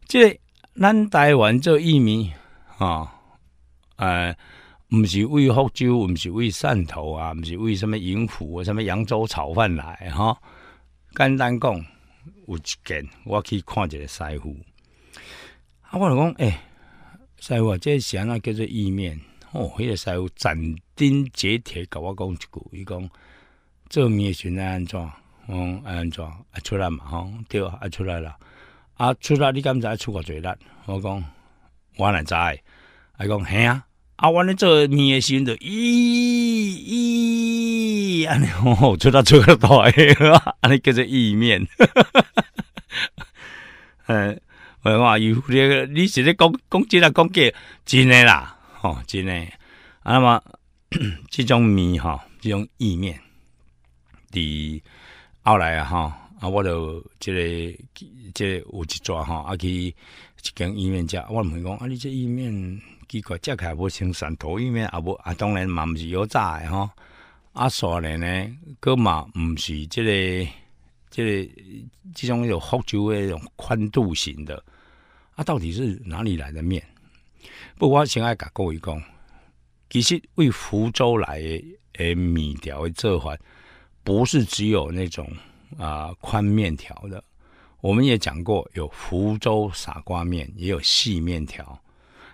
即咱台湾做意面啊，呃，唔是为福州，唔是为汕头啊，唔是为什么银湖、啊，什么扬州炒饭来哈？简单讲，有一间我去看一个师傅。啊，我老公诶，师傅，这啥啊叫做意面？哦，那个师傅斩钉截铁甲我讲一句，伊讲这面存在安怎？嗯，安啊出来嘛？吼，对，啊出来了。啊，出来！你知才出国最力？我讲，我阿知？啊讲嘿啊，啊我咧做面食就咦咦，安尼吼，出到出国大，安尼叫做意面。呃，我话有你，你是咧讲讲真啊？讲假？真诶啦，吼，真啊，那么，即 种面哈，即种意面伫。后来啊吼啊我就即个即有一抓吼啊去一间医面食，我问讲啊，你这院面怪，食起来无像汕头医面啊无啊，当然嘛毋是油炸的吼啊，所然呢，佫嘛毋是即个即个，即种有福州的种宽度型的。啊，到底是哪里来的面？不过，我先爱甲各位讲，其实为福州来的诶面条的做法。不是只有那种啊宽面条的，我们也讲过有福州傻瓜面，也有细面条。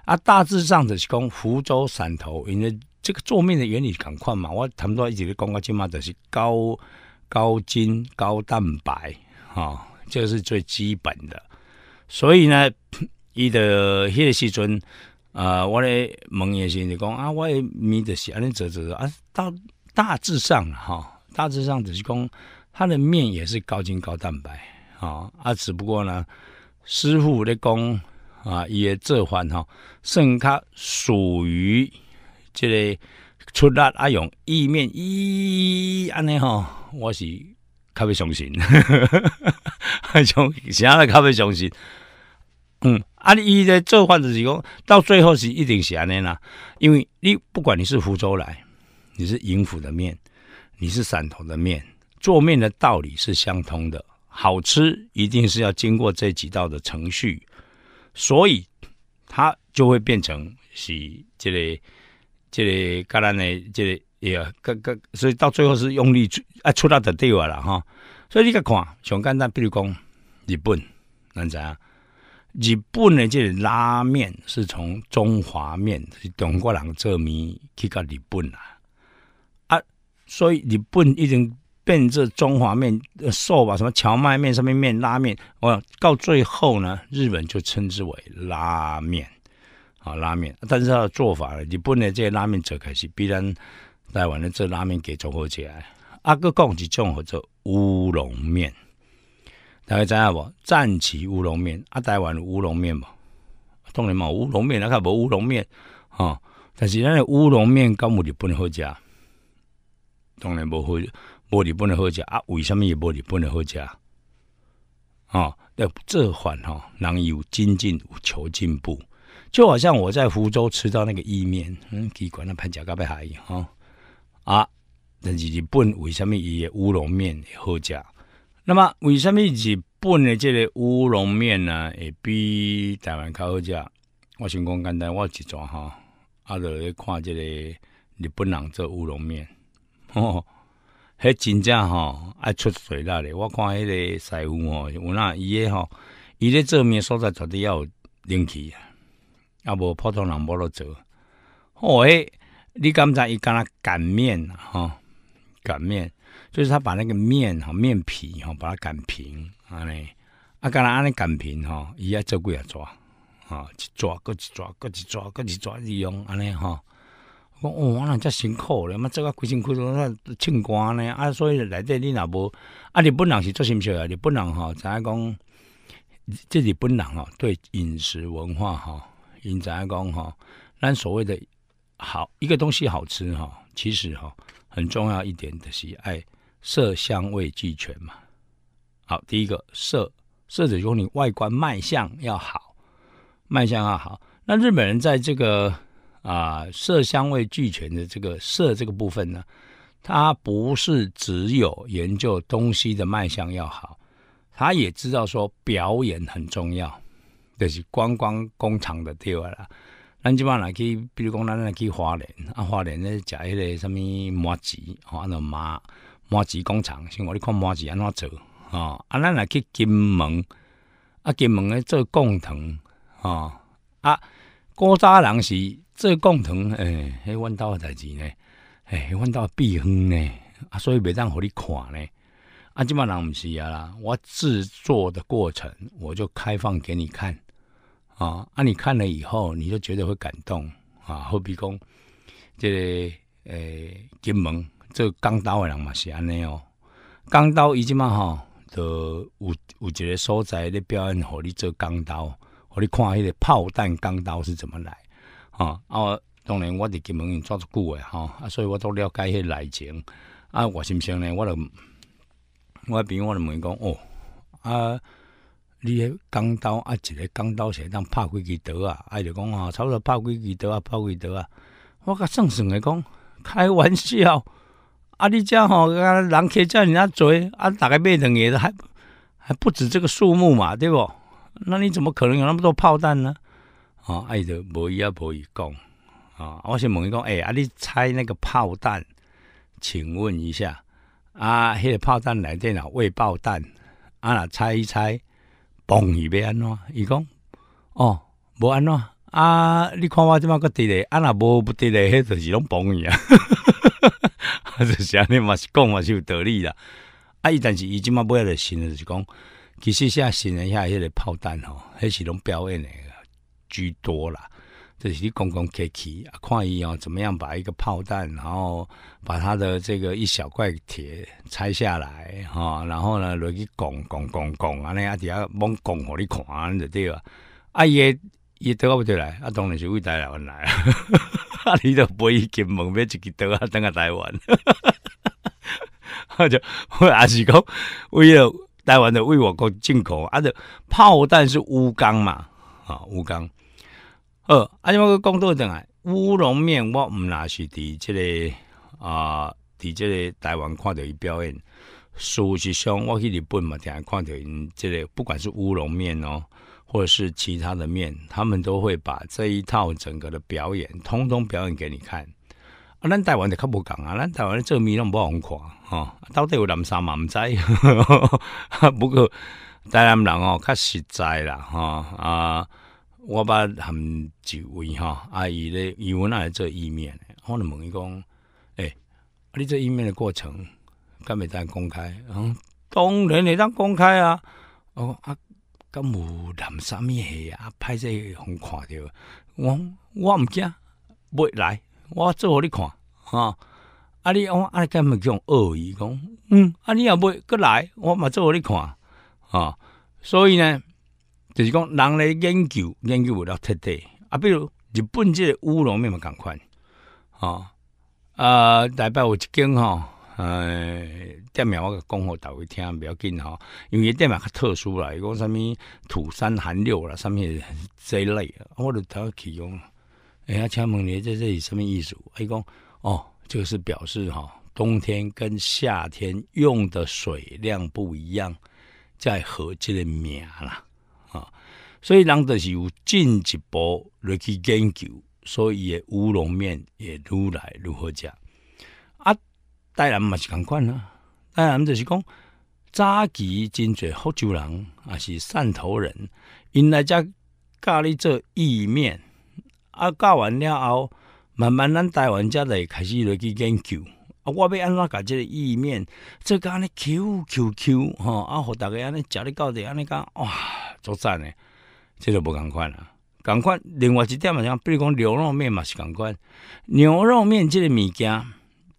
啊，大致上的是讲福州汕头，因为这个做面的原理赶快嘛，我他们多一直讲讲芝麻，就是高高筋高蛋白啊，这个是最基本的。所以呢，伊的迄个时阵，呃，我咧蒙眼睛你讲啊，我也咪是写安尼折折啊，到大致上哈。大致上只是讲，它的面也是高筋高蛋白啊，啊，只不过呢，师傅的工啊也这番哈，甚卡属于这个出力阿勇意面，一安尼哈，我是特别相信，哈哈哈哈哈，从其他来特别相信。嗯，啊，伊的做饭就是讲，到最后是一定是安尼啦，因为你不管你是福州来，你是营府的面。你是散头的面，做面的道理是相通的，好吃一定是要经过这几道的程序，所以它就会变成是这里，这里橄榄的这里哎呀，各各，所以到最后是用力出啊，出到的地方了哈。所以你个看，熊简单，比如讲日本，怎查，日本的这拉面是从中华面，是中国人做米去到日本啊。所以你不能一变这中华面瘦吧？什么荞麦面、上面面拉面，哇！到最后呢，日本就称之为拉面，啊，拉面。但是它的做法，你不能这些拉面就开始，必然台湾的这拉面给综合起来。阿哥讲起综合做乌龙面，大家知道无？战旗乌龙面，阿台湾乌龙面无？当然嘛，乌龙面，那个无乌龙面，啊。但是咱的乌龙面根本就不能好食。当然不好，无日不能好食啊！为什么也玻璃不能好食？哦，要这款哈，人有精进，有求进步。就好像我在福州吃到那个意面，嗯，奇管那潘家高还海哈啊，但是日本为什么伊乌龙面好食？那么为什么日本的这个乌龙面呢，也比台湾较好食？我想讲简单，我一抓哈，啊，罗在看这个日本人做乌龙面。哦，迄真正吼爱出水那咧。我看迄个师傅吼，有那伊个吼，伊咧做面所在绝对要有灵气啊，啊无普通人无得做。哦诶，你刚才伊敢若擀面吼，擀面就是他把那个面吼，面皮吼，把它擀平安尼，啊，敢若安尼擀平吼，伊爱做几啊抓，啊一抓搁一抓搁一抓搁一抓去用安尼吼。我那人真辛苦了。嘛做个规辛苦，我那唱歌呢。啊，所以内底你若无啊，日本人是做生啊？日本人哈，怎讲？即日本人哦，对饮食文化哈，因怎讲哈？那所谓的好一个东西好吃哈，其实哈很重要一点的是，爱色香味俱全嘛。好，第一个色色，指说你外观卖相要好，卖相要好。那日本人在这个。啊，色香味俱全的这个色这个部分呢，它不是只有研究东西的卖相要好，他也知道说表演很重要，就是观光工厂的对位啦。咱即般来去，比如讲咱来去华联啊，华联咧食一个什么麻吉安那麻麻吉工厂，生我你看麻吉安怎做哦，啊，咱来去金门啊，金门咧做贡藤哦，啊，古早人是。这共同诶，迄弯刀诶代志呢？诶，弯刀避风呢？啊，所以袂当互你看呢。啊，即马人毋是啊啦，我制作的过程我就开放给你看啊。啊，你看了以后，你就觉得会感动啊。后壁工，这诶金门这钢刀诶人嘛是安尼哦。钢刀伊即嘛吼，有有一个所在咧表演，互你做钢刀，互你看迄个炮弹钢刀是怎么来。哦、啊！当然，我伫金门用抓足久的吼，啊，所以我都了解迄内情。啊，我心想呢，我就我边，我就问讲，哦，啊，你迄钢刀啊，一个钢刀会当拍几支刀啊？伊就讲吼，差不多拍几支刀啊，拍几刀啊？我甲算算诶讲，开玩笑，啊，你这吼，人客遮你啊做，啊，大概卖两个，还还不止这个数目嘛，对不？那你怎么可能有那么多炮弹呢？哦，伊就无伊啊，无伊讲。哦，我想问伊讲，诶啊，你猜那个炮弹？请问一下，啊，那个炮弹来电脑未爆弹？啊，若猜一猜，嘣，伊要安怎？伊讲，哦，无安怎？啊，你看我即麦个伫咧，啊，若无不伫咧，迄就是拢嘣伊啊。就是安尼嘛是讲嘛是有道理啦。啊伊，但是伊即麦买要新闻就是讲，其实现在新闻遐迄个炮弹吼，迄是拢表演诶。居多啦，这是公公气啊，矿医哦，怎么样把一个炮弹，然后把他的这个一小块铁拆下来，哈，然后呢落去拱拱拱拱，安尼啊，底下猛拱互你看安就对了。伊伊倒到不倒来，啊，当然是为台湾来啊，你都背去金门，要一个到啊等个台湾，啊，就我也是讲，为了台湾的为我国进口，啊，的炮弹是钨钢嘛，啊，钨钢。呃，而且我讲到正来乌龙面我毋那是伫即个啊，伫即个台湾看着伊表演，事实上，我去日本嘛天看着因即个，不管是乌龙面哦，或者是其他的面，他们都会把这一套整个的表演，通通表演给你看。啊，咱台湾就较无共啊，咱台湾的做面拢无好看哈，到底有南沙嘛毋知。不过，台南人哦较实在啦哈啊。我捌含一位吼，啊伊咧伊文来做意面，我呢问伊讲，诶、哎，你做意面的过程敢袂当公开？嗯，当然你当公开啊！哦啊，敢无谈啥物事啊？拍摄互看着，我我毋惊，袂来我做互你看吼。啊！啊你阿阿根本就恶意讲，嗯，啊，你又袂过来，我嘛做互你看啊！所以呢？就是讲，人咧研究研究为了彻底啊，比如日本这乌龙面嘛，赶款啊，啊！台北一间吼、哈，呃，店名我讲好，大家听不要紧吼，因为店话较特殊啦，伊讲啥物土三寒六啦，啥物这一类，我就头启用人家请问你在这里什么意思？伊讲哦，就是表示哈，冬天跟夏天用的水量不一样，在合这个名啦。所以，人著是有进一步落去研究，所以诶乌龙面也愈来愈好食。啊？大人嘛是共款啊，当然著是讲，早期真侪福州人啊是汕头人，因来遮教你做意面，啊，教完了后，慢慢咱台湾才来开始落去研究，啊，我欲安怎甲即个意面？甲安尼 Q Q Q 吼，啊，互逐个安尼食咧到底安尼讲哇，足赞诶！这个不共款啊，共款，另外一点嘛，像比如讲牛肉面嘛是共款。牛肉面这个物件，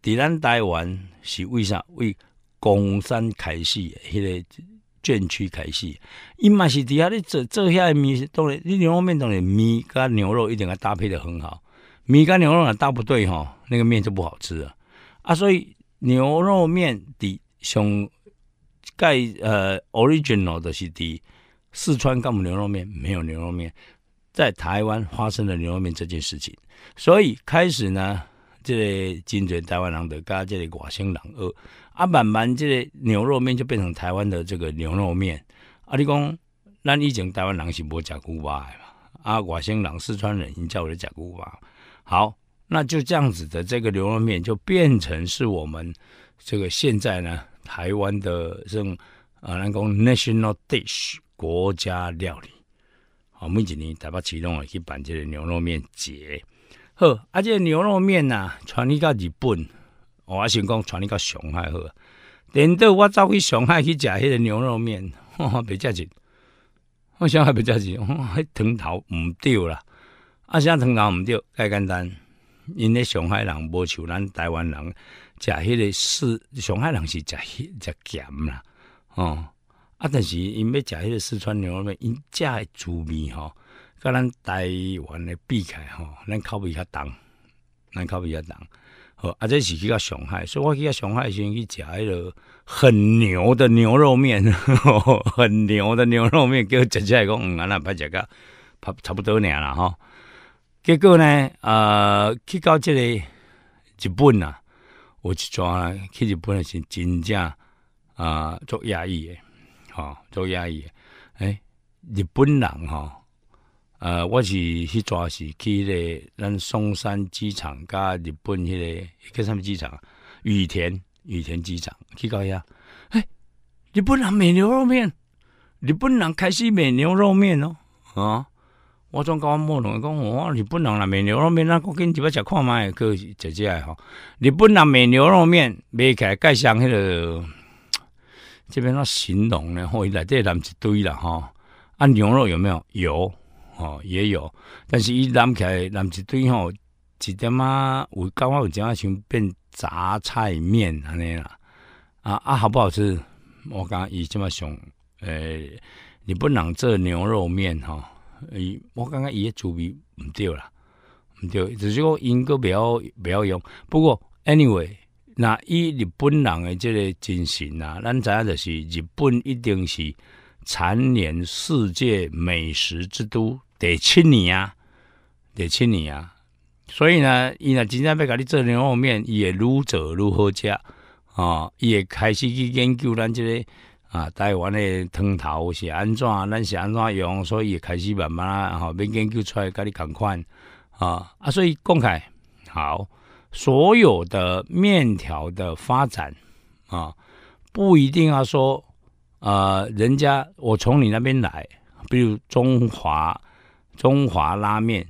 在咱台湾是为啥？为工山开始，迄个卷区开始，伊嘛是底下你做做下来面，当然你牛肉面当然米跟牛肉一定要搭配的很好，米跟牛肉啊搭不对吼，那个面就不好吃啊！啊，所以牛肉面的上盖呃 original 的是伫四川干部牛肉面没有牛肉面，在台湾发生了牛肉面这件事情，所以开始呢，这金嘴台湾人的加这个外省人二啊，慢慢这个牛肉面就变成台湾的这个牛肉面啊。你讲，咱以前台湾人是不叫锅巴的，啊，外省人四川人先叫来叫锅巴。好，那就这样子的这个牛肉面就变成是我们这个现在呢台湾的这种啊，那讲 national dish。国家料理，好，每一年台北市拢会去办这个牛肉面节，呵，这个牛肉面呐，传你到日本，我想讲传你到上海呵，等到我走去上海去食迄个牛肉面，哈 哈，比较我想还不较迄汤头毋对啦，啊，啥汤头毋对，太简单，因为上海人无像咱台湾人，食迄个是，上海人是迄食咸啦，哦。啊！但是因要食迄个四川牛肉面，因食诶滋味吼，甲咱台湾的起来吼，咱口味较重，咱口味较重。啊，这是去到上海，所以我去到上海先去食迄个很牛的牛肉面，很牛的牛肉面，叫食起来讲，嗯，安那歹一个，差差不多尔啦吼。结果呢，呃，去到即个日本呐，我一转去日本是真正啊做压抑。做压抑，诶，日本人哈，呃，我是迄抓是去迄、个咱松山机场加日本迄个叫个什么机场，羽田羽田机场去搞遐。哎，日本人卖牛肉面，日本人开始卖牛肉面咯，啊，我总搞我莫龙，讲哦，日本人啦卖牛肉面，那我跟你要食看卖去食食诶吼，日本人卖牛肉面，卖来盖上迄个。这边那形容呢，或来这揽一堆了哈。啊，牛肉有没有？有哦，也有。但是伊揽起来揽一堆吼，一点啊，我刚刚有讲啊，想变杂菜面安尼啦。啊啊，好不好吃？我刚伊这么想，呃，你不能做牛肉面哈。伊，我刚刚伊个主意唔对啦，唔对，只是讲因个不要不要用。不过，anyway。那以日本人的这个精神啊，咱知影就是日本一定是蝉联世界美食之都第七年啊，第七年啊，所以呢，伊若真正要甲你做牛肉面，伊也愈做愈好吃啊，也开始去研究咱这个啊，台湾的汤头是安怎，咱是安怎用，所以也开始慢慢啊，吼要研究出来，甲你共款啊啊，所以起来好。所有的面条的发展，啊，不一定要说，呃，人家我从你那边来，比如中华中华拉面，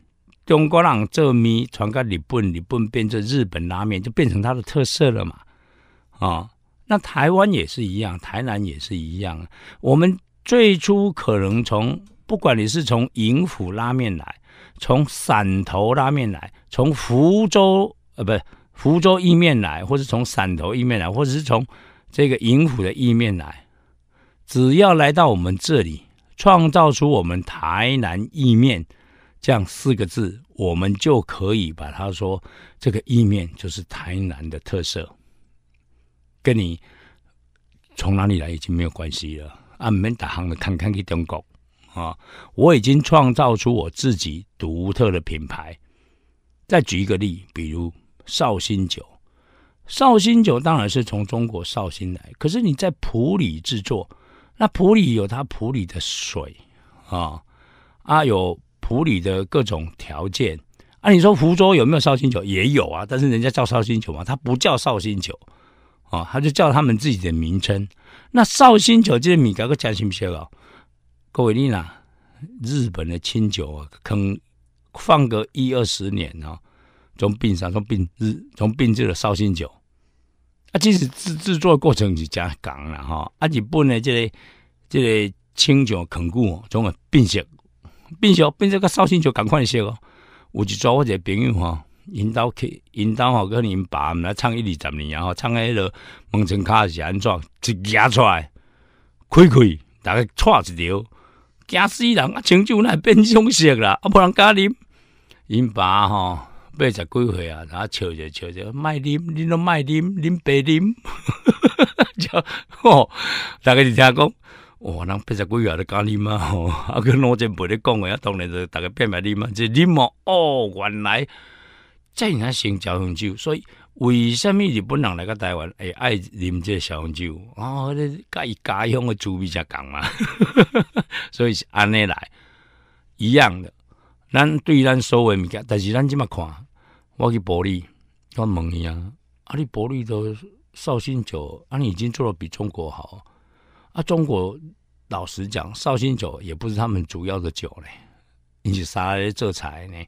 中国人这米传给日本，日本变成日本拉面，就变成它的特色了嘛，啊，那台湾也是一样，台南也是一样，我们最初可能从不管你是从银府拉面来，从汕头拉面来，从福州。呃，不是福州意面来，或者从汕头意面来，或者是从这个银府的意面来，只要来到我们这里，创造出我们台南意面这样四个字，我们就可以把它说这个意面就是台南的特色，跟你从哪里来已经没有关系了。啊，们大行的看看去中国啊，我已经创造出我自己独特的品牌。再举一个例，比如。绍兴酒，绍兴酒当然是从中国绍兴来，可是你在普洱制作，那普洱有它普洱的水啊，啊有普洱的各种条件啊。你说福州有没有绍兴酒？也有啊，但是人家叫绍兴酒嘛，它不叫绍兴酒啊，他就叫他们自己的名称。那绍兴酒这个米改个行不米了，各位丽娜，日本的清酒啊，坑放个一二十年呢。从冰上从冰制从冰制的绍兴酒，啊，即使制制作过程是真讲啦哈，啊，日本的这个这个清酒肯固，从个变色，变色变这个绍兴酒赶快些哦。有一组我一个朋友哈，引导去引导我跟你爸，我们唱一二十年，然后唱个一路蒙尘卡是安怎，一夹出来，开开大概拽一条，惊死人啊！清酒那变上色啦，啊不能加啉，你爸吼。八十几岁啊，然后笑就笑就，卖啉，你拢卖啉，啉白啉，就哦，大家就听讲，哇，人八十几岁还在讲啉嘛？哦，啊个老者袂咧讲个，啊当然就大家变卖啉啊，就啉嘛。哦，原来真然先嚼红酒，所以为什么日本人来个台湾，会爱啉这小红酒？哦，个甲伊家乡个滋味才共嘛，所以是安尼来一样的。咱对咱所谓物件，但是咱即么看。我去保利，我问伊啊，阿里保利的绍兴酒，啊，你已经做得比中国好。啊，中国老实讲，绍兴酒也不是他们主要的酒咧，你是沙来做菜呢，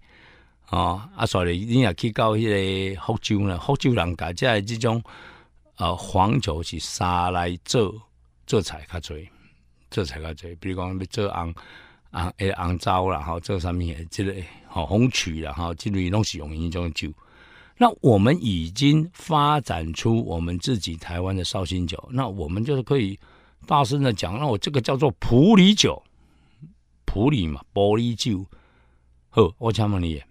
啊，啊，所以你也可以到迄个福州呢，福州人家即系这种，呃，黄酒是沙来做做菜较侪，做菜较侪，比如讲要做红。啊，诶，红糟了哈，这上面也之类，吼，红曲了哈，这类拢是用一种酒。那我们已经发展出我们自己台湾的绍兴酒，那我们就是可以大声的讲，那我这个叫做普里酒，普里嘛，玻璃酒。好，我请问你，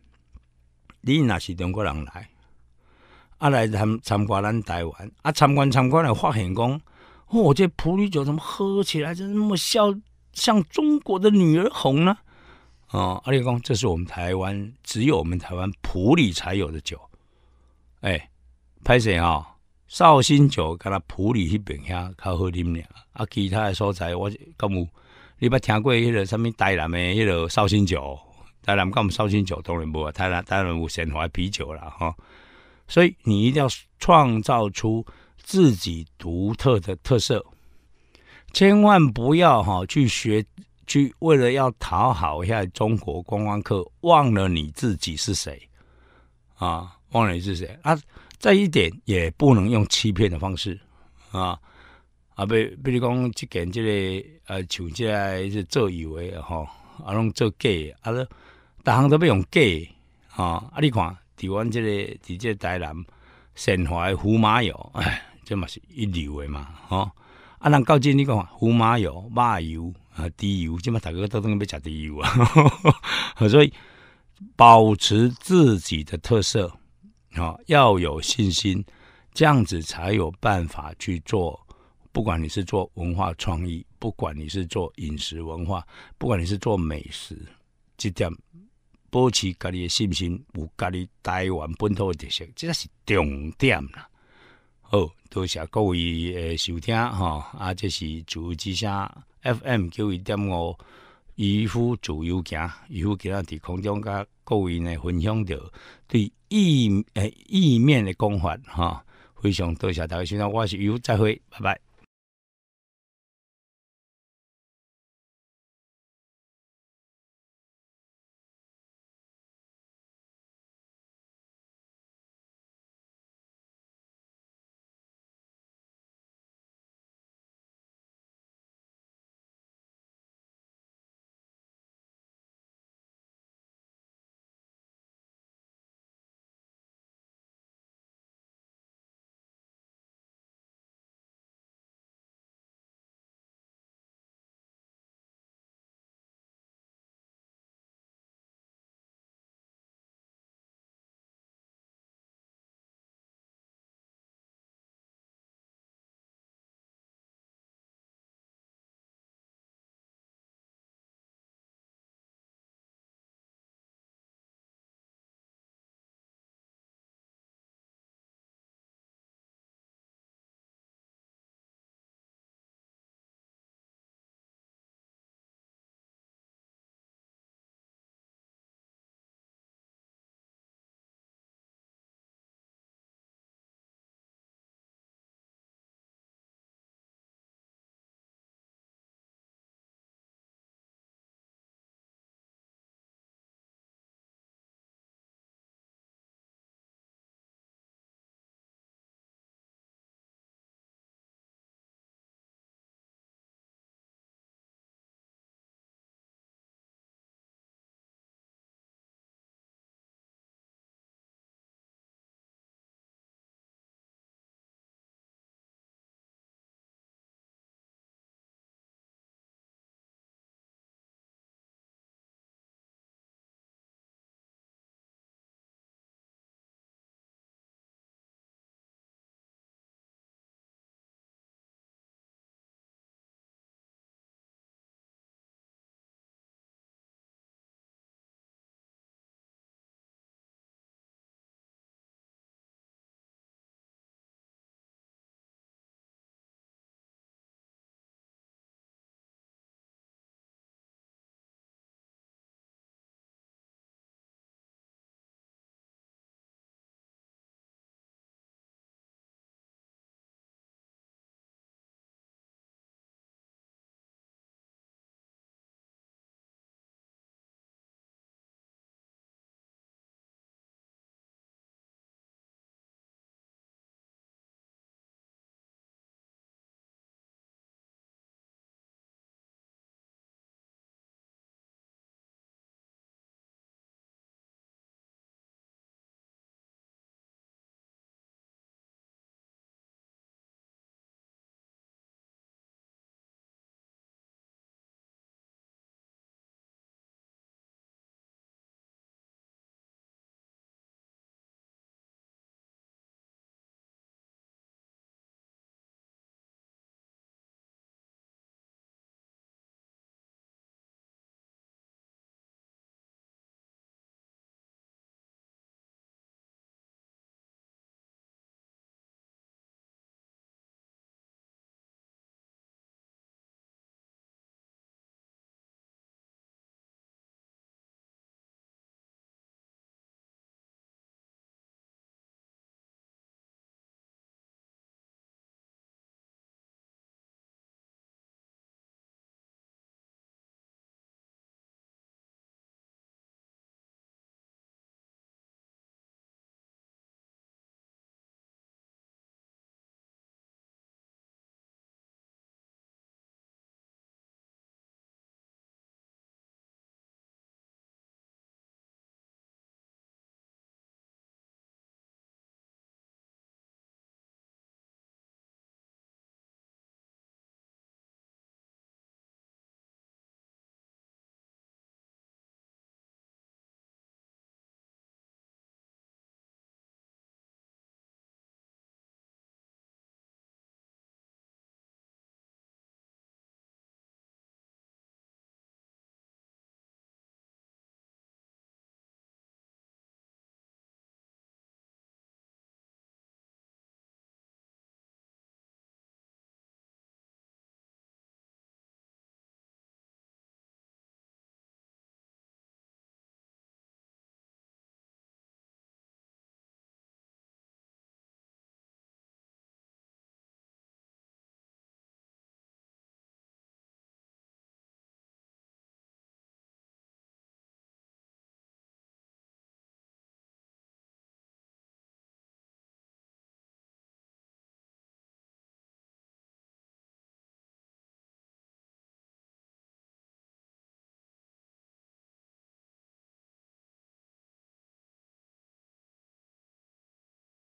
你哪是中国人来？啊来参参观咱台湾，啊参观参观来发现讲，我这普里酒怎么喝起来就那么像？像中国的女儿红呢？啊，阿力公，这是我们台湾只有我们台湾普里才有的酒。哎，拍谁啊？绍兴酒，跟那普里那边遐较好啉俩。啊，其他的所在我跟有？你捌听过迄个什么台南的迄个绍兴酒？台南跟我绍兴酒当然无，台南台南有鲜花啤酒了哈。所以你一定要创造出自己独特的特色。千万不要哈去学，去为了要讨好一下中国观光客，忘了你自己是谁啊？忘了你是谁啊？再一点也不能用欺骗的方式啊啊！比比如讲，去跟这个呃，像这是做以的哈，啊拢做假，啊，龙大行都不用假啊！阿你看，台湾这个直接台南身怀胡马友，哎，这嘛是一流的嘛，吼。阿南告诫你讲，胡麻油、麻油、啊、猪油，即马大家都等于要食猪油啊，所以保持自己的特色啊，要有信心，这样子才有办法去做。不管你是做文化创意，不管你是做饮食文化，不管你是做美食，即点保持家己的信心，有家己台湾本土特色，这才是重点啦。哦，多谢各位诶收听哈，啊，这是自由之声 FM 九一点五，渔夫自由行，渔夫今日伫空中甲各位呢分享着对意诶意面的功法哈，非常多谢大家收听，我是渔夫，再会，拜拜。